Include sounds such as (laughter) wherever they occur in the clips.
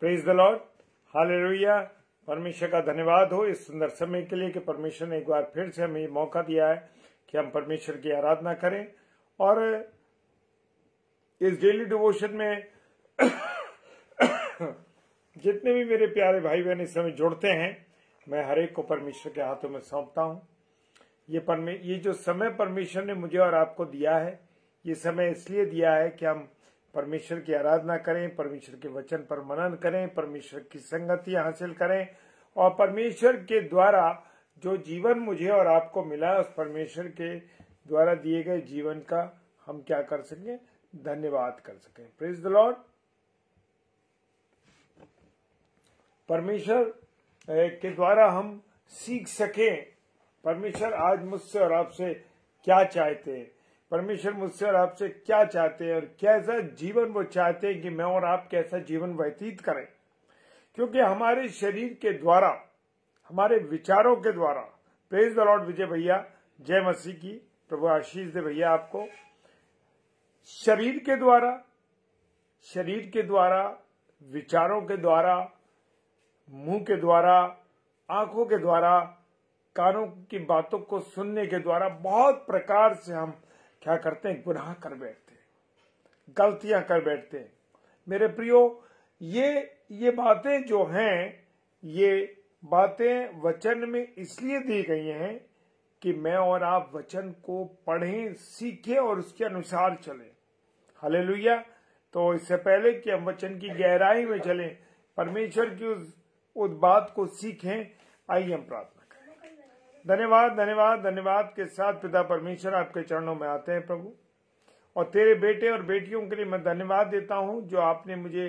praise the Lord hallelujah परमेश्वर का धन्यवाद हो इस सुंदर समय के लिए कि परमेश्वर ने एक बार फिर से हमें मौका दिया है कि हम परमेश्वर की आराधना करें और इस डेली डिवोशन में (coughs) जितने भी मेरे प्यारे भाई बहन इस समय जुड़ते हैं मैं हरेक को परमेश्वर के हाथों में सौंपता हूँ ये परमे ये जो समय परमेश्वर ने मुझे और आपको दिया है ये समय इसलिए दिया है कि हम परमेश्वर की आराधना करें परमेश्वर के वचन पर मनन करें परमेश्वर की संगति हासिल करें और परमेश्वर के द्वारा जो जीवन मुझे और आपको मिला उस परमेश्वर के द्वारा दिए गए जीवन का हम क्या कर सकें धन्यवाद कर सकें प्रेज द लॉर्ड परमेश्वर के द्वारा हम सीख सकें परमेश्वर आज मुझसे और आपसे क्या चाहते हैं परमेश्वर मुझसे और आपसे क्या चाहते हैं और कैसा जीवन वो चाहते हैं कि मैं और आप कैसा जीवन व्यतीत करें क्योंकि हमारे शरीर के द्वारा हमारे विचारों के द्वारा प्रेज द लॉर्ड विजय भैया जय मसीह की प्रभु आशीष दे भैया आपको शरीर के द्वारा शरीर के द्वारा विचारों के द्वारा मुंह के द्वारा आंखों के द्वारा कानों की बातों को सुनने के द्वारा बहुत प्रकार से हम क्या करते हैं गुनाह कर बैठते हैं गलतियां कर बैठते हैं मेरे प्रियो ये ये बातें जो हैं ये बातें वचन में इसलिए दी गई हैं कि मैं और आप वचन को पढ़ें सीखें और उसके अनुसार चलें हले तो इससे पहले कि हम वचन की गहराई में चलें परमेश्वर की उस उस बात को सीखें आइए हम प्रार्थना धन्यवाद धन्यवाद धन्यवाद के साथ पिता परमेश्वर आपके चरणों में आते हैं प्रभु और तेरे बेटे और बेटियों के लिए मैं धन्यवाद देता हूं जो आपने मुझे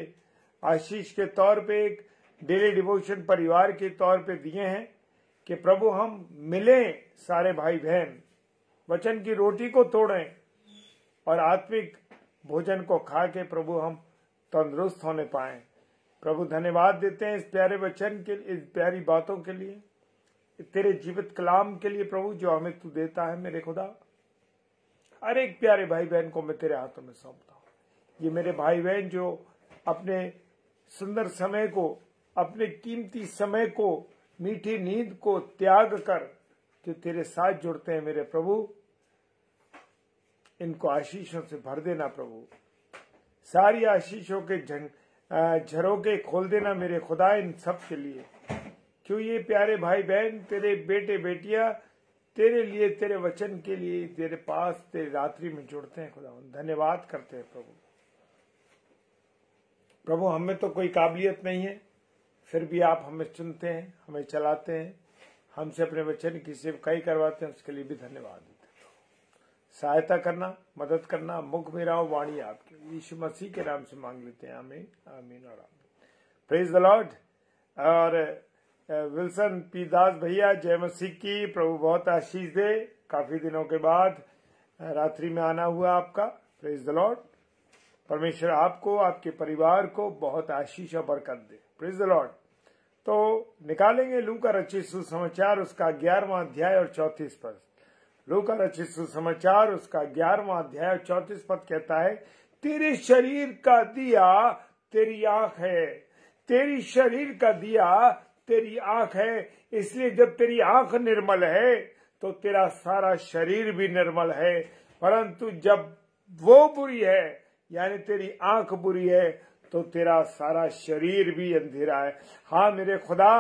आशीष के तौर पे एक डेली डिवोशन परिवार के तौर पे दिए हैं कि प्रभु हम मिले सारे भाई बहन वचन की रोटी को तोड़ें और आत्मिक भोजन को खा के प्रभु हम तंदुरुस्त होने पाए प्रभु धन्यवाद देते हैं इस प्यारे वचन के इस प्यारी बातों के लिए तेरे जीवित कलाम के लिए प्रभु जो हमें तू देता है मेरे खुदा हर एक प्यारे भाई बहन को मैं तेरे हाथों में सौंपता हूँ ये मेरे भाई बहन जो अपने सुंदर समय को अपने कीमती समय को मीठी नींद को त्याग कर जो तेरे साथ जुड़ते हैं मेरे प्रभु इनको आशीषों से भर देना प्रभु सारी आशीषों के झरोके खोल देना मेरे खुदा इन सब के लिए क्यों ये प्यारे भाई बहन तेरे बेटे बेटिया तेरे लिए तेरे वचन के लिए तेरे पास तेरे रात्रि में जुड़ते हैं खुदा धन्यवाद करते हैं प्रभु प्रभु हमें तो कोई काबिलियत नहीं है फिर भी आप हमें चुनते हैं हमें चलाते हैं हमसे अपने वचन की सेवकाई करवाते हैं उसके लिए भी धन्यवाद देते सहायता करना मदद करना मुख मेरा हो वाणी आपकी यीशु मसीह के नाम से मांग लेते हैं हमें आमीन और आमीन प्रेज द लॉर्ड और विल्सन पी दास भैया जय मसीह की प्रभु बहुत आशीष दे काफी दिनों के बाद रात्रि में आना हुआ आपका प्रेज द लॉर्ड परमेश्वर आपको आपके परिवार को बहुत आशीष और बरकत दे प्रेज द लॉर्ड तो निकालेंगे लू का रचित सुसमाचार उसका ग्यारहवा अध्याय और चौतीस पद लू का रचित सुसमाचार उसका ग्यारहवा अध्याय और चौतीस पद कहता है तेरे शरीर का दिया तेरी आंख है तेरी शरीर का दिया तेरी आंख है इसलिए जब तेरी आंख निर्मल है तो तेरा सारा शरीर भी निर्मल है परंतु जब वो बुरी है यानी तेरी आंख बुरी है तो तेरा सारा शरीर भी अंधेरा है हाँ मेरे खुदा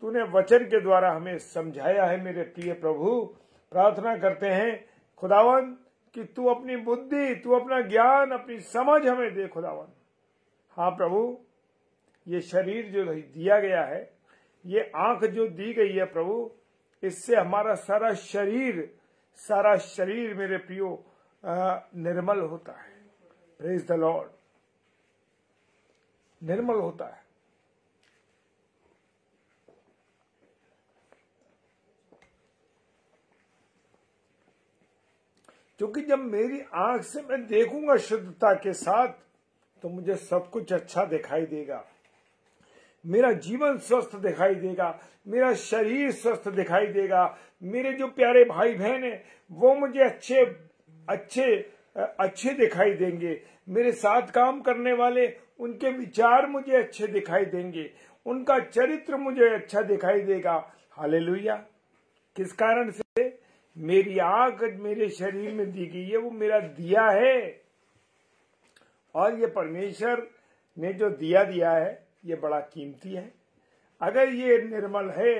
तूने वचन के द्वारा हमें समझाया है मेरे प्रिय प्रभु प्रार्थना करते हैं खुदावन कि तू अपनी बुद्धि तू अपना ज्ञान अपनी समझ हमें दे खुदावन हाँ प्रभु ये शरीर जो दिया गया है ये आंख जो दी गई है प्रभु इससे हमारा सारा शरीर सारा शरीर मेरे प्रियो निर्मल होता है प्रेज द लॉर्ड निर्मल होता है क्योंकि जब मेरी आंख से मैं देखूंगा शुद्धता के साथ तो मुझे सब कुछ अच्छा दिखाई देगा मेरा जीवन स्वस्थ दिखाई देगा मेरा शरीर स्वस्थ दिखाई देगा मेरे जो प्यारे भाई बहन है वो मुझे अच्छे अच्छे अच्छे दिखाई देंगे मेरे साथ काम करने वाले उनके विचार मुझे अच्छे दिखाई देंगे उनका चरित्र मुझे अच्छा दिखाई देगा हाले किस कारण से मेरी आग मेरे शरीर में दी गई है वो मेरा दिया है और ये परमेश्वर ने जो दिया दिया है ये बड़ा कीमती है अगर ये निर्मल है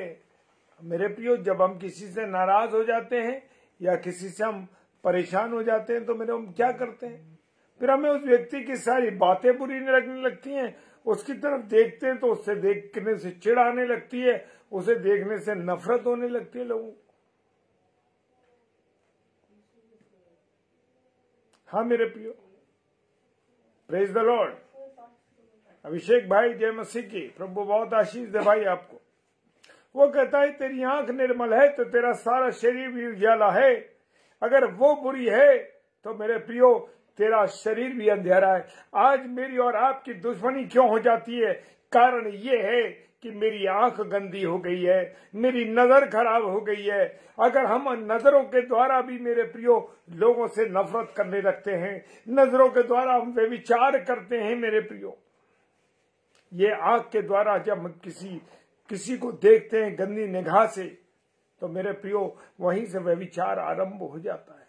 मेरे प्रियो जब हम किसी से नाराज हो जाते हैं या किसी से हम परेशान हो जाते हैं तो मेरे हम क्या करते हैं फिर हमें उस व्यक्ति की सारी बातें बुरी लगने लगती हैं उसकी तरफ देखते हैं तो उससे देखने से चिड़ आने लगती है उसे देखने से नफरत होने लगती है लोगों को हाँ मेरे प्रियो प्रेज द लॉर्ड अभिषेक भाई जय मसीह की प्रभु बहुत आशीष दे भाई आपको वो कहता है तेरी आंख निर्मल है तो तेरा सारा शरीर भी उजाला है अगर वो बुरी है तो मेरे प्रियो तेरा शरीर भी अंधेरा है आज मेरी और आपकी दुश्मनी क्यों हो जाती है कारण ये है कि मेरी आंख गंदी हो गई है मेरी नजर खराब हो गई है अगर हम नजरों के द्वारा भी मेरे प्रियो लोगों से नफरत करने लगते हैं नजरों के द्वारा हम वे विचार करते हैं मेरे प्रियो ये आंख के द्वारा जब हम किसी किसी को देखते हैं गंदी निगाह से तो मेरे प्रियो वहीं से वह विचार आरंभ हो जाता है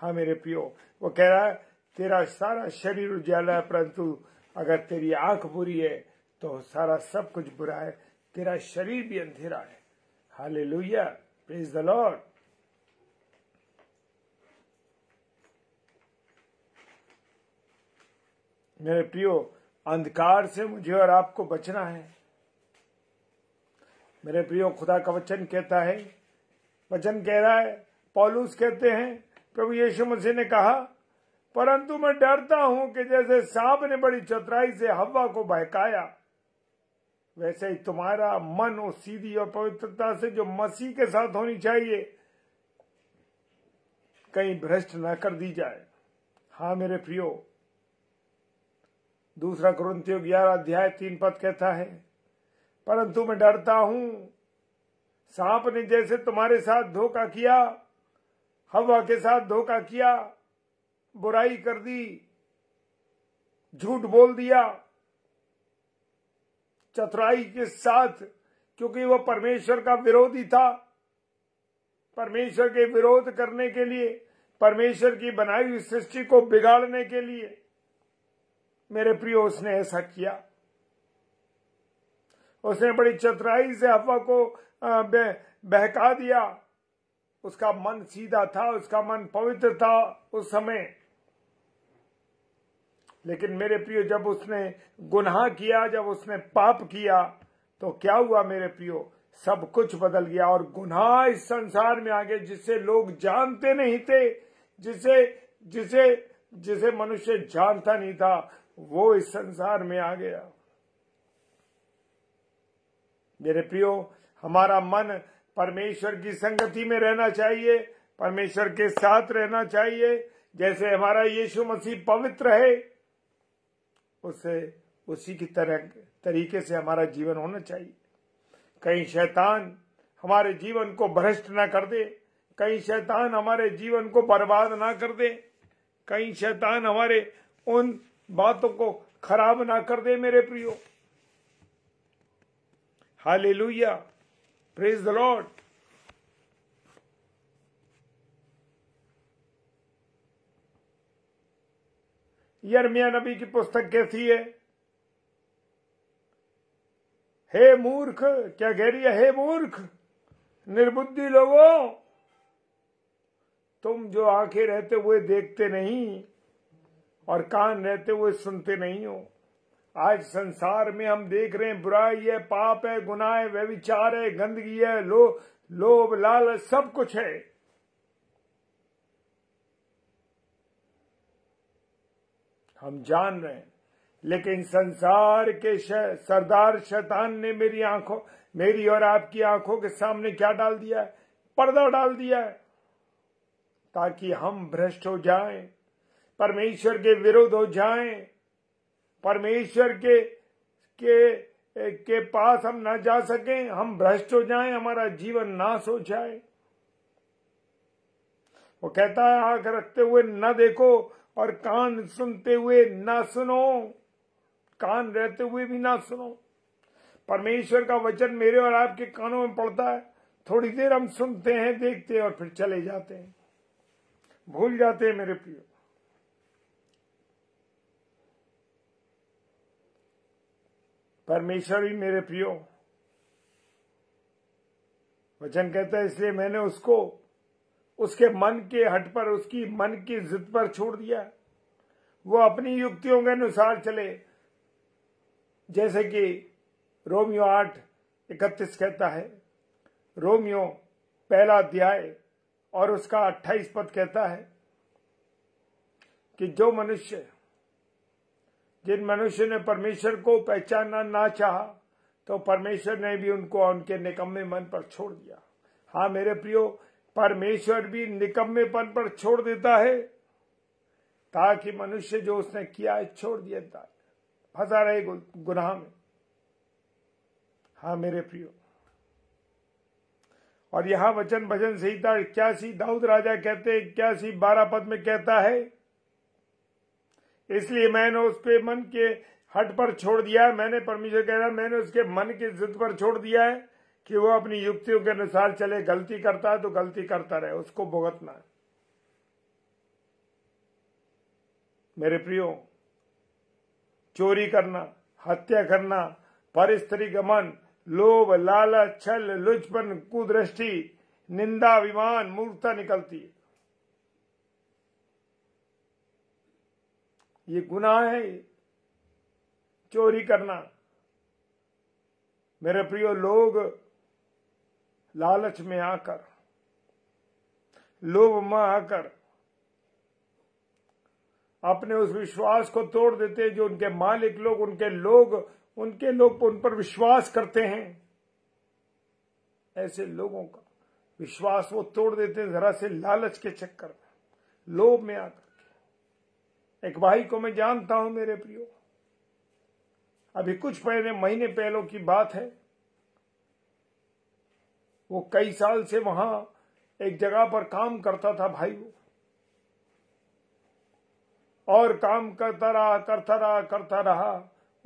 हाँ मेरे प्रियो वो कह रहा है तेरा सारा शरीर उजाला है परंतु अगर तेरी आंख बुरी है तो सारा सब कुछ बुरा है तेरा शरीर भी अंधेरा है हाले लोहिया प्लेज द लॉर्ड मेरे प्रियो अंधकार से मुझे और आपको बचना है मेरे प्रियो खुदा का वचन कहता है वचन कह रहा है पॉलूस कहते हैं प्रभु यीशु मसीह ने कहा परंतु मैं डरता हूं कि जैसे सांप ने बड़ी चतुराई से हवा को बहकाया वैसे ही तुम्हारा मन और सीधी और पवित्रता से जो मसीह के साथ होनी चाहिए कहीं भ्रष्ट न कर दी जाए हाँ मेरे प्रियो दूसरा क्रंथियो ग्यारह अध्याय तीन पद कहता है परंतु मैं डरता हूं सांप ने जैसे तुम्हारे साथ धोखा किया हवा के साथ धोखा किया बुराई कर दी झूठ बोल दिया चतुराई के साथ क्योंकि वह परमेश्वर का विरोधी था परमेश्वर के विरोध करने के लिए परमेश्वर की बनाई हुई सृष्टि को बिगाड़ने के लिए मेरे प्रियो उसने ऐसा किया उसने बड़ी चतुराई से हवा को बहका दिया उसका मन सीधा था उसका मन पवित्र था उस समय लेकिन मेरे प्रियो जब उसने गुनाह किया जब उसने पाप किया तो क्या हुआ मेरे प्रियो सब कुछ बदल गया और गुनाह इस संसार में आ गए जिसे लोग जानते नहीं थे जिसे जिसे जिसे मनुष्य जानता नहीं था वो इस संसार में आ गया मेरे प्रियो हमारा मन परमेश्वर की संगति में रहना चाहिए परमेश्वर के साथ रहना चाहिए जैसे हमारा यीशु मसीह पवित्र है उसे उसी की तरह तरीके से हमारा जीवन होना चाहिए कहीं शैतान हमारे जीवन को भ्रष्ट ना कर दे कहीं शैतान हमारे जीवन को बर्बाद ना कर दे कहीं शैतान हमारे उन बातों को खराब ना कर दे मेरे प्रियो hallelujah praise the lord यरमिया नबी की पुस्तक कैसी है हे मूर्ख क्या कह रही है हे मूर्ख निर्बुद्धि लोगों तुम जो आंखें रहते हुए देखते नहीं और कान रहते हुए सुनते नहीं हो आज संसार में हम देख रहे हैं बुराई है पाप है गुनाह है व्यविचार है गंदगी है लो लोभ लाल सब कुछ है हम जान रहे हैं लेकिन संसार के सरदार शैतान ने मेरी आंखों मेरी और आपकी आंखों के सामने क्या डाल दिया है पर्दा डाल दिया है ताकि हम भ्रष्ट हो जाएं परमेश्वर के विरुद्ध हो जाएं परमेश्वर के के के पास हम ना जा सकें हम भ्रष्ट हो जाएं हमारा जीवन नाश हो जाए वो कहता है आंख रखते हुए न देखो और कान सुनते हुए न सुनो कान रहते हुए भी ना सुनो परमेश्वर का वचन मेरे और आपके कानों में पड़ता है थोड़ी देर हम सुनते हैं देखते हैं और फिर चले जाते हैं भूल जाते हैं मेरे प्रियो परमेश्वर ही मेरे प्रियो वचन कहता है इसलिए मैंने उसको उसके मन के हट पर उसकी मन की जिद पर छोड़ दिया वो अपनी युक्तियों के अनुसार चले जैसे कि रोमियो आठ इकतीस कहता है रोमियो पहला अध्याय और उसका अट्ठाईस पद कहता है कि जो मनुष्य जिन मनुष्य ने परमेश्वर को पहचानना ना चाहा तो परमेश्वर ने भी उनको उनके निकम्मे मन पर छोड़ दिया हाँ मेरे प्रियो परमेश्वर भी निकम्मेपन पर छोड़ देता है ताकि मनुष्य जो उसने किया है छोड़ दिया था फंसा रहे गुनाह में हाँ मेरे प्रियो और यहां वचन भजन संहिता इक्यासी दाऊद राजा कहते इक्यासी बारह पद में कहता है इसलिए मैंने उस मन के हट पर छोड़ दिया मैंने परमेश्वर कह रहा मैंने उसके मन की जिद पर छोड़ दिया है कि वो अपनी युक्तियों के अनुसार चले गलती करता है तो गलती करता रहे उसको भुगतना है मेरे प्रियो चोरी करना हत्या करना परिस्त्री गमन लोभ लालच छल लुचपन कुदृष्टि निंदा विमान मूर्ता निकलती है ये गुनाह है चोरी करना मेरे प्रियो लोग लालच में आकर लोभ में आकर अपने उस विश्वास को तोड़ देते जो उनके मालिक लोग उनके लोग उनके लोग उन पर विश्वास करते हैं ऐसे लोगों का विश्वास वो तोड़ देते हैं जरा से लालच के चक्कर में लोभ में आकर एक भाई को मैं जानता हूं मेरे प्रियो अभी कुछ पहले महीने पहले की बात है वो कई साल से वहां एक जगह पर काम करता था भाई वो और काम करता रहा करता रहा करता रहा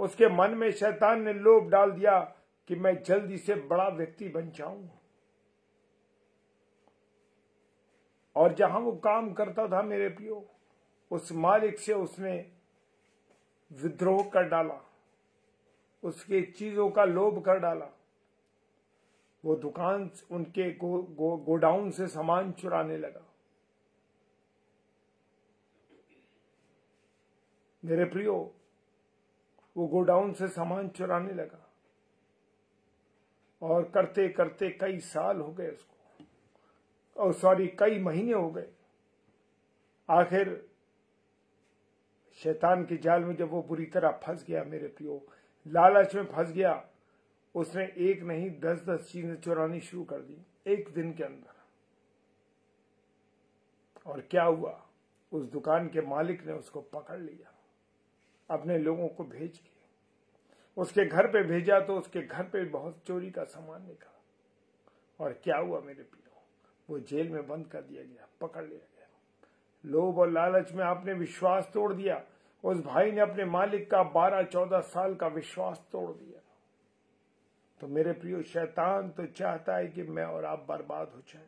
उसके मन में शैतान ने लोभ डाल दिया कि मैं जल्दी से बड़ा व्यक्ति बन जाऊं और जहां वो काम करता था मेरे पियो उस मालिक से उसने विद्रोह कर डाला उसके चीजों का लोभ कर डाला वो दुकान उनके गो, गो, गोडाउन से सामान चुराने लगा मेरे प्रियो वो गोडाउन से सामान चुराने लगा और करते करते कई साल हो गए उसको और सॉरी कई महीने हो गए आखिर शैतान के जाल में जब वो बुरी तरह फंस गया मेरे पियो लालच में फंस गया उसने एक नहीं दस दस चीजें चुरानी शुरू कर दी एक दिन के अंदर और क्या हुआ उस दुकान के मालिक ने उसको पकड़ लिया अपने लोगों को भेज के उसके घर पे भेजा तो उसके घर पे बहुत चोरी का सामान निकला और क्या हुआ मेरे पियो वो जेल में बंद कर दिया गया पकड़ लिया गया लोभ और लालच में आपने विश्वास तोड़ दिया उस भाई ने अपने मालिक का बारह चौदह साल का विश्वास तोड़ दिया तो मेरे प्रियो शैतान तो चाहता है कि मैं और आप बर्बाद हो जाए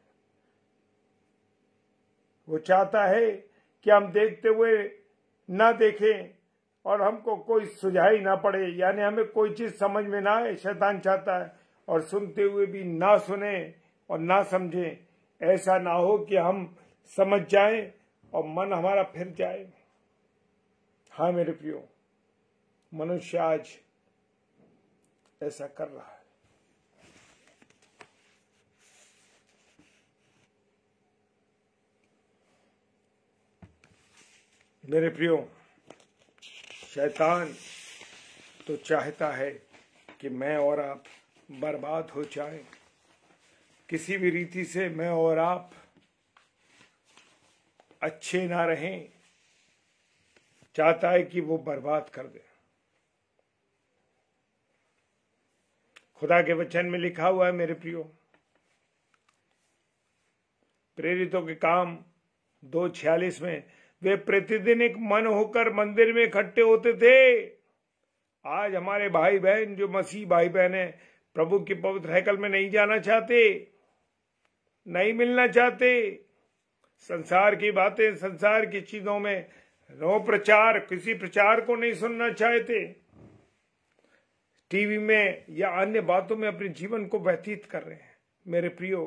वो चाहता है कि हम देखते हुए ना देखें और हमको कोई सुझाई ना पड़े यानी हमें कोई चीज समझ में ना आए शैतान चाहता है और सुनते हुए भी ना सुने और ना समझें ऐसा ना हो कि हम समझ जाएं और मन हमारा फिर जाए हा मेरे प्रियो मनुष्य आज ऐसा कर रहा है मेरे प्रियो शैतान तो चाहता है कि मैं और आप बर्बाद हो जाएं किसी भी रीति से मैं और आप अच्छे ना रहें चाहता है कि वो बर्बाद कर दे खुदा के वचन में लिखा हुआ है मेरे प्रियो प्रेरितों के काम दो छियालीस में वे प्रतिदिन एक मन होकर मंदिर में इकट्ठे होते थे आज हमारे भाई बहन जो मसीह भाई बहन है प्रभु की पवित्र हैकल में नहीं जाना चाहते नहीं मिलना चाहते संसार की बातें संसार की चीजों में नो प्रचार किसी प्रचार को नहीं सुनना चाहते टीवी में या अन्य बातों में अपने जीवन को व्यतीत कर रहे हैं मेरे प्रियो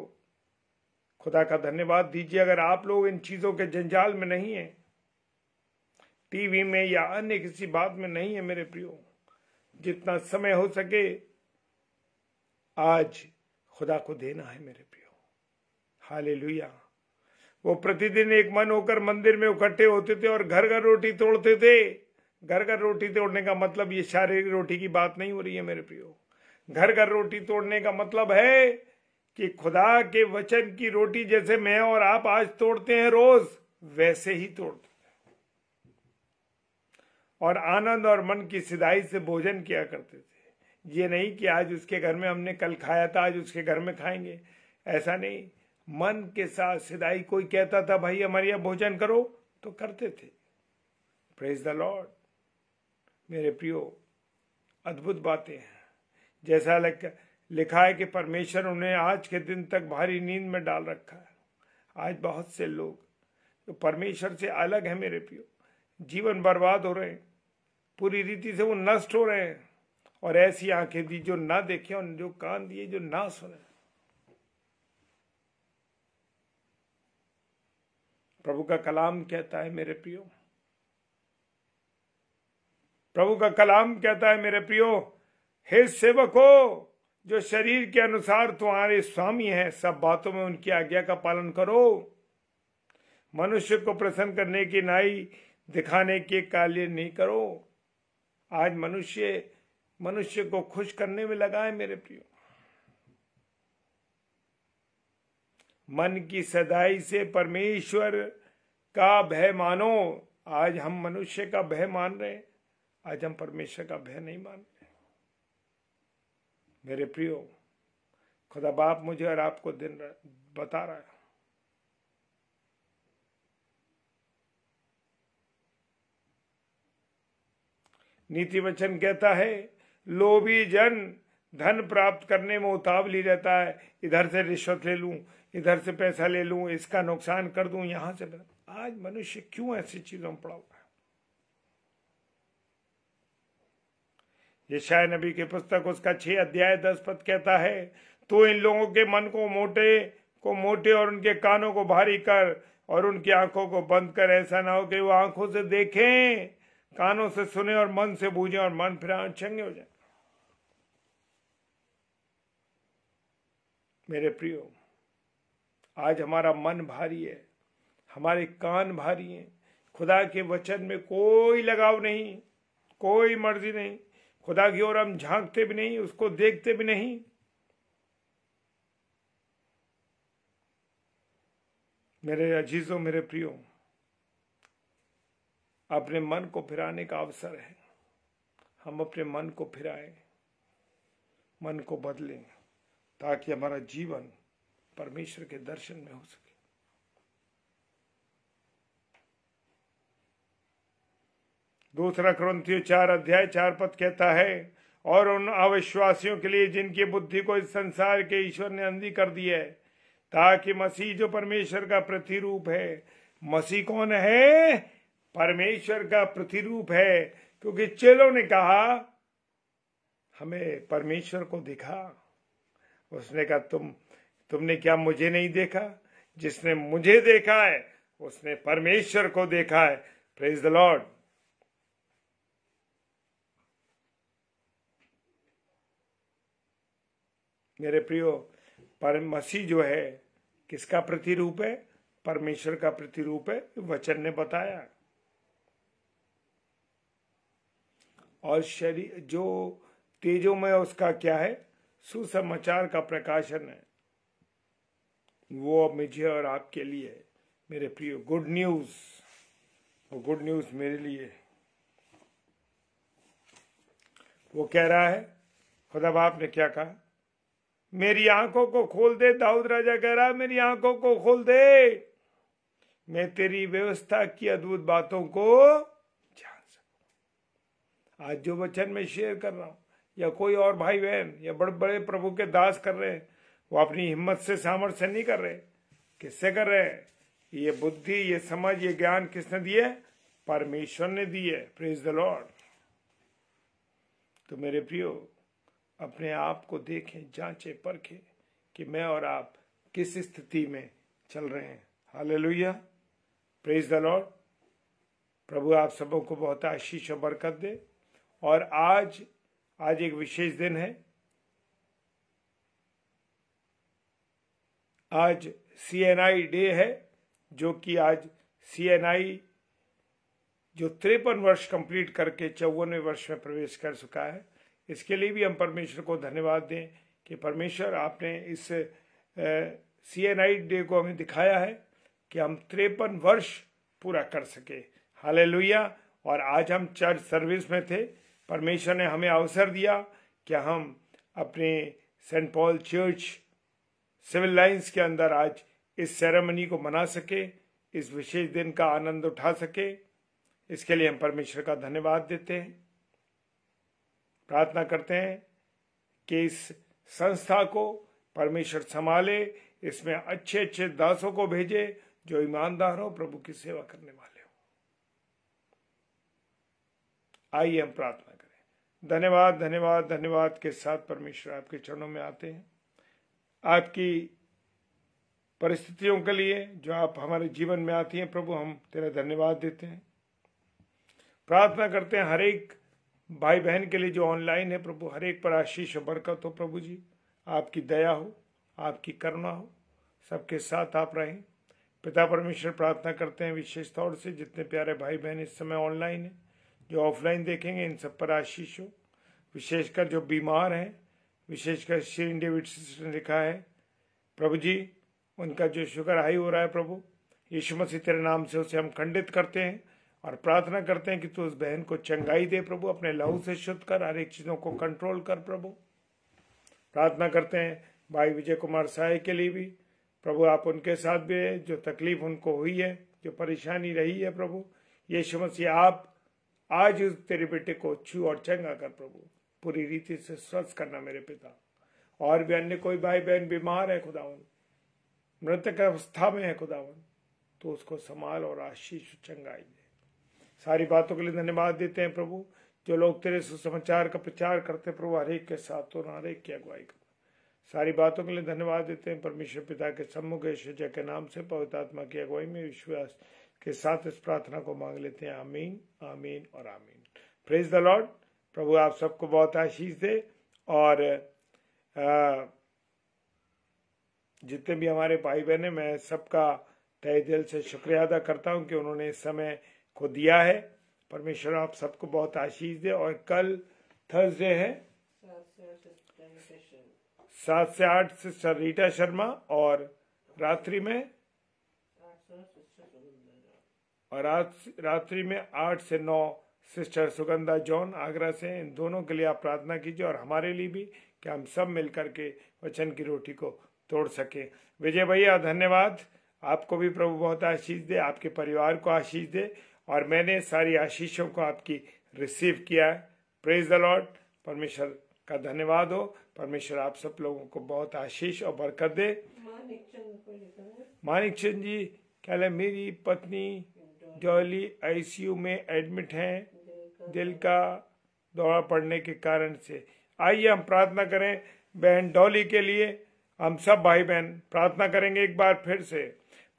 खुदा का धन्यवाद दीजिए अगर आप लोग इन चीजों के जंजाल में नहीं है टीवी में या अन्य किसी बात में नहीं है मेरे प्रियो जितना समय हो सके आज खुदा को देना है मेरे प्रियो हाले लुया वो प्रतिदिन एक मन होकर मंदिर में इकट्ठे होते थे और घर घर रोटी तोड़ते थे घर घर रोटी तोड़ने का मतलब ये शारीरिक रोटी की बात नहीं हो रही है मेरे प्रियो घर घर रोटी तोड़ने का मतलब है कि खुदा के वचन की रोटी जैसे मैं और आप आज तोड़ते हैं रोज वैसे ही तोड़ते और आनंद और मन की सिदाई से भोजन किया करते थे ये नहीं कि आज उसके घर में हमने कल खाया था आज उसके घर में खाएंगे ऐसा नहीं मन के साथ सिदाई कोई कहता था भाई हमारे यहां भोजन करो तो करते थे प्रेज द लॉर्ड मेरे प्रियो अद्भुत बातें हैं जैसा लिखा है कि परमेश्वर उन्हें आज के दिन तक भारी नींद में डाल रखा है आज बहुत से लोग जो तो परमेश्वर से अलग है मेरे पियो जीवन बर्बाद हो रहे हैं पूरी रीति से वो नष्ट हो रहे हैं और ऐसी आंखें दी जो ना देखें और जो कान दिए जो ना सुने प्रभु का कलाम कहता है मेरे प्रियो प्रभु का कलाम कहता है मेरे प्रियो हे सेवको जो शरीर के अनुसार तुम्हारे स्वामी हैं सब बातों में उनकी आज्ञा का पालन करो मनुष्य को प्रसन्न करने की नाई दिखाने के कार्य नहीं करो आज मनुष्य मनुष्य को खुश करने में लगा है मेरे प्रियो मन की सदाई से परमेश्वर का भय मानो आज हम मनुष्य का भय मान रहे आज हम परमेश्वर का भय नहीं मान रहे मेरे प्रियो खुदा बाप मुझे और आपको दिन बता रहा है नीति वचन कहता है लोभी जन धन प्राप्त करने में उतावली रहता है इधर से रिश्वत ले लूं इधर से पैसा ले लूं इसका नुकसान कर दूं यहां से आज मनुष्य क्यों ऐसी चीजों में पड़ा हुआ है ये शायद नबी की पुस्तक उसका छह अध्याय दस पद कहता है तो इन लोगों के मन को मोटे को मोटे और उनके कानों को भारी कर और उनकी आंखों को बंद कर ऐसा ना हो कि वो आंखों से देखें कानों से सुने और मन से बूझे और मन फिर चंगे हो जाए मेरे प्रियो आज हमारा मन भारी है हमारे कान भारी हैं खुदा के वचन में कोई लगाव नहीं कोई मर्जी नहीं खुदा की ओर हम झांकते भी नहीं उसको देखते भी नहीं मेरे अजीजों मेरे प्रियो अपने मन को फिराने का अवसर है हम अपने मन को फिराएं मन को बदलें ताकि हमारा जीवन परमेश्वर के दर्शन में हो सके दूसरा क्रंथियो चार अध्याय चार पद कहता है और उन अविश्वासियों के लिए जिनकी बुद्धि को इस संसार के ईश्वर ने अंधी कर दिया है ताकि मसीह जो परमेश्वर का प्रतिरूप है मसीह कौन है परमेश्वर का प्रतिरूप है क्योंकि चेलों ने कहा हमें परमेश्वर को दिखा उसने कहा तुम तुमने क्या मुझे नहीं देखा जिसने मुझे देखा है उसने परमेश्वर को देखा है प्रेज द लॉर्ड मेरे प्रियो पर मसीह जो है किसका प्रतिरूप है परमेश्वर का प्रतिरूप है वचन ने बताया और शरीर जो तेजोमय उसका क्या है सुसमाचार का प्रकाशन है वो अब मुझे और आपके लिए मेरे प्रिय गुड न्यूज वो गुड न्यूज मेरे लिए वो कह रहा है खुदा बाप ने क्या कहा मेरी आंखों को खोल दे दाऊद राजा कह रहा है मेरी आंखों को खोल दे मैं तेरी व्यवस्था की अद्भुत बातों को जान सकू आज जो वचन में शेयर कर रहा हूं या कोई और भाई बहन या बड़े बड़े प्रभु के दास कर रहे हैं वो अपनी हिम्मत से सामर्थ्य से नहीं कर रहे किससे कर रहे ये बुद्धि ये समझ ये ज्ञान किसने दिए परमेश्वर ने दिए प्रेज द लॉर्ड तो मेरे प्रियो अपने आप को देखें जांचे परखें कि मैं और आप किस स्थिति में चल रहे हैं लोहिया प्रेज द लॉर्ड प्रभु आप सबों को बहुत आशीष और बरकत दे और आज आज एक विशेष दिन है आज आई डे है जो कि आज आई जो तिरपन वर्ष कंप्लीट करके चौवनवे वर्ष में प्रवेश कर चुका है इसके लिए भी हम परमेश्वर को धन्यवाद दें कि परमेश्वर आपने इस सी एन आई डे को हमें दिखाया है कि हम तिरपन वर्ष पूरा कर सके हाले और आज हम चर्च सर्विस में थे परमेश्वर ने हमें अवसर दिया कि हम अपने saint Paul church civil lines के अंदर आज इस सेरेमनी को मना सके इस विशेष दिन का आनंद उठा सके इसके लिए हम परमेश्वर का धन्यवाद देते हैं प्रार्थना करते हैं कि इस संस्था को परमेश्वर संभाले इसमें अच्छे अच्छे दासों को भेजे जो ईमानदार हो प्रभु की सेवा करने वाले हो आइए हम प्रार्थना करें धन्यवाद धन्यवाद धन्यवाद के साथ परमेश्वर आपके चरणों में आते हैं आपकी परिस्थितियों के लिए जो आप हमारे जीवन में आती हैं प्रभु हम तेरा धन्यवाद देते हैं प्रार्थना करते हैं हरेक भाई बहन के लिए जो ऑनलाइन है प्रभु हरेक पर आशीष और बरकत हो प्रभु जी आपकी दया हो आपकी करुणा हो सबके साथ आप रहें पिता परमेश्वर प्रार्थना करते हैं विशेष तौर से जितने प्यारे भाई बहन इस समय ऑनलाइन है जो ऑफलाइन देखेंगे इन सब पर आशीष हो विशेषकर जो बीमार हैं विशेषकर श्री डेविड ने लिखा है प्रभु जी उनका जो शुगर हाई हो रहा है प्रभु यीशु मसीह तेरे नाम से उसे हम खंडित करते हैं और प्रार्थना करते हैं कि तू उस बहन को चंगाई दे प्रभु अपने लहू से शुद्ध कर हर एक चीज़ों को कंट्रोल कर प्रभु प्रार्थना करते हैं भाई विजय कुमार साय के लिए भी प्रभु आप उनके साथ भी हैं जो तकलीफ उनको हुई है जो परेशानी रही है प्रभु ये मसीह आप आज उस तेरे बेटे को छू और चंगा कर प्रभु पूरी रीति से स्वस्थ करना मेरे पिता और भी अन्य कोई भाई बहन बीमार है खुदावन मृतक अवस्था में है खुदावन तो उसको संभाल और आशीष चंगाई दे सारी बातों के लिए धन्यवाद देते हैं प्रभु जो लोग तेरे सुसमाचार का प्रचार करते प्रभु हरेक के साथ और हरेक की अगुवाई कर सारी बातों के लिए धन्यवाद देते हैं परमेश्वर पिता के सम्मुख ऐश्वर्या के नाम से पवित्र आत्मा की अगुवाई में विश्वास के साथ इस प्रार्थना को मांग लेते हैं आमीन आमीन और आमीन प्रेज द लॉर्ड प्रभु आप सबको बहुत आशीष दे और जितने भी हमारे भाई बहन हैं मैं सबका तय दिल से शुक्रिया अदा करता हूँ कि उन्होंने इस समय को दिया है परमेश्वर आप सबको बहुत आशीष दे और कल थर्सडे है सात से आठ सिस्टर रीटा शर्मा और रात्रि में और रात्रि में आठ से नौ सिस्टर सुगंधा जॉन आगरा से इन दोनों के लिए आप प्रार्थना कीजिए और हमारे लिए भी कि हम सब मिलकर के वचन की रोटी को तोड़ सकें विजय भैया धन्यवाद आपको भी प्रभु बहुत आशीष दे आपके परिवार को आशीष दे और मैंने सारी आशीषों को आपकी रिसीव किया है प्रेज द लॉर्ड परमेश्वर का धन्यवाद हो परमेश्वर आप सब लोगों को बहुत आशीष और बरकत दे मानिक चंद जी क्या मेरी पत्नी जॉली आईसीयू में एडमिट है दिल का दौरा पड़ने के कारण से आइए हम प्रार्थना करें बहन डॉली के लिए हम सब भाई बहन प्रार्थना करेंगे एक बार फिर से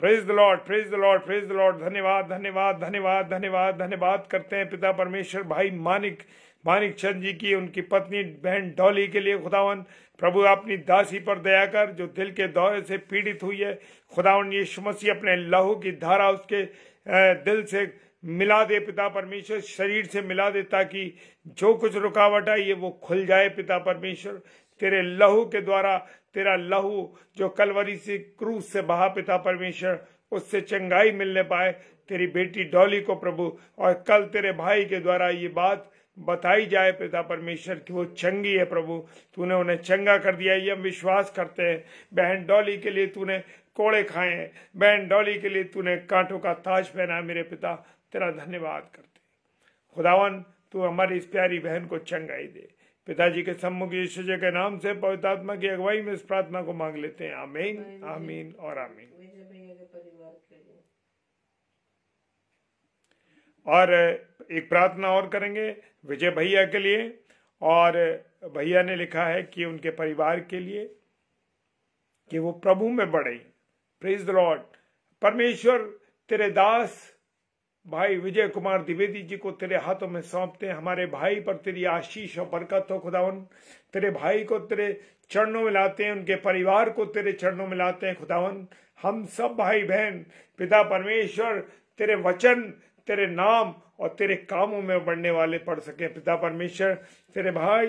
praise the lord praise the lord praise the lord धन्यवाद धन्यवाद धन्यवाद धन्यवाद धन्यवाद करते हैं पिता परमेश्वर भाई मानिक मानिक चंद जी की उनकी पत्नी बहन डॉली के लिए खुदावन प्रभु अपनी दासी पर दया कर जो दिल के दौरे से पीड़ित हुई है खुदावन ये मसीह अपने लहू की धारा उसके दिल से मिला दे पिता परमेश्वर शरीर से मिला दे ताकि जो कुछ रुकावट आई है वो खुल जाए पिता परमेश्वर तेरे लहू के द्वारा तेरा लहू जो कलवरी से क्रूज से बहा पिता परमेश्वर उससे चंगाई मिलने पाए तेरी बेटी डॉली को प्रभु और कल तेरे भाई के द्वारा ये बात बताई जाए पिता परमेश्वर कि वो चंगी है प्रभु तूने उन्हें चंगा कर दिया ये हम विश्वास करते हैं बहन डॉली के लिए तूने कोड़े खाए हैं बहन डॉली के लिए तूने कांटों का ताज पहना है मेरे पिता तेरा धन्यवाद करते खुदावन तू हमारी इस प्यारी बहन को चंगाई दे पिताजी के सम्मुख यीशु जी के नाम से पवित्र आत्मा की अगुवाई में इस प्रार्थना को मांग लेते हैं आमीन आमीन और आमीन और एक प्रार्थना और करेंगे विजय भैया के लिए और भैया ने लिखा है कि उनके परिवार के लिए कि वो प्रभु में बढ़े प्रेज द लॉर्ड परमेश्वर तेरे दास भाई विजय कुमार द्विवेदी जी को तेरे हाथों में सौंपते हैं हमारे भाई पर तेरी आशीष और बरकत हो खुदावन तेरे भाई को तेरे चरणों में लाते हैं उनके परिवार को तेरे चरणों में लाते हैं खुदावन हम सब भाई बहन पिता परमेश्वर तेरे वचन तेरे नाम और तेरे कामों में बढ़ने वाले पढ़ सके पिता परमेश्वर तेरे भाई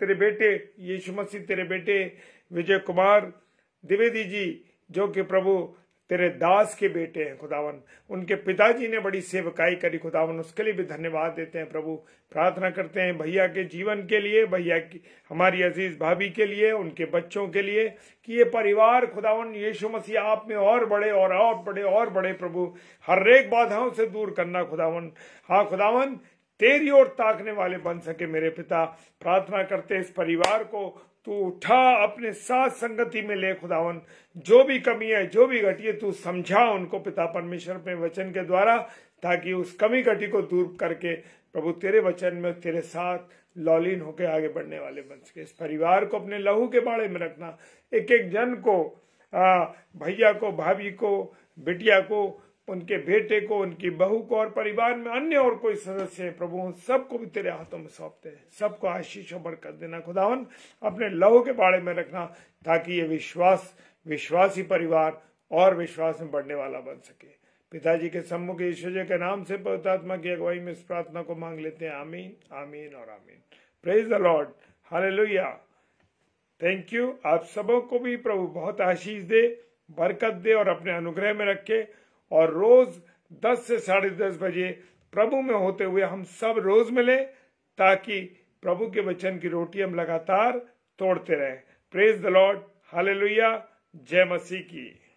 तेरे बेटे यीशु मसीह तेरे बेटे विजय कुमार द्विवेदी जी जो कि प्रभु तेरे दास के बेटे हैं खुदावन उनके पिताजी ने बड़ी सेवकाई करी खुदावन उसके लिए भी धन्यवाद देते हैं प्रभु प्रार्थना करते हैं भैया के जीवन के लिए भैया की हमारी अजीज भाभी के लिए उनके बच्चों के लिए कि ये परिवार खुदावन यीशु मसीह आप में और बड़े और और बड़े और बड़े प्रभु हर एक बाधाओं से दूर करना खुदावन हाँ खुदावन तेरी ओर ताकने वाले बन सके मेरे पिता प्रार्थना करते इस परिवार को तू उठा अपने साथ संगति में ले खुदावन जो भी कमी है जो भी घटी है तू समझा उनको पिता परमेश्वर अपने वचन के द्वारा ताकि उस कमी घटी को दूर करके प्रभु तेरे वचन में तेरे साथ लॉलीन होकर आगे बढ़ने वाले बन सके इस परिवार को अपने लहू के बाड़े में रखना एक एक जन को भैया को भाभी को बिटिया को उनके बेटे को उनकी बहू को और परिवार में अन्य और कोई सदस्य है प्रभु उन सबको भी तेरे हाथों में सौंपते हैं सबको आशीष और बरकत देना खुदावन अपने लहू के बाड़े में रखना ताकि ये विश्वास विश्वासी परिवार और विश्वास में बढ़ने वाला बन सके पिताजी के सम्मुख ईश्वर के नाम से पवित्रात्मा की अगुवाई में इस प्रार्थना को मांग लेते हैं आमीन आमीन और आमीन प्रेज द लॉर्ड हरे थैंक यू आप सबों को भी प्रभु बहुत आशीष दे बरकत दे और अपने अनुग्रह में रखे और रोज दस से साढ़े दस बजे प्रभु में होते हुए हम सब रोज मिले ताकि प्रभु के वचन की रोटी हम लगातार तोड़ते रहें प्रेज द लॉर्ड हालेलुया जय मसीह की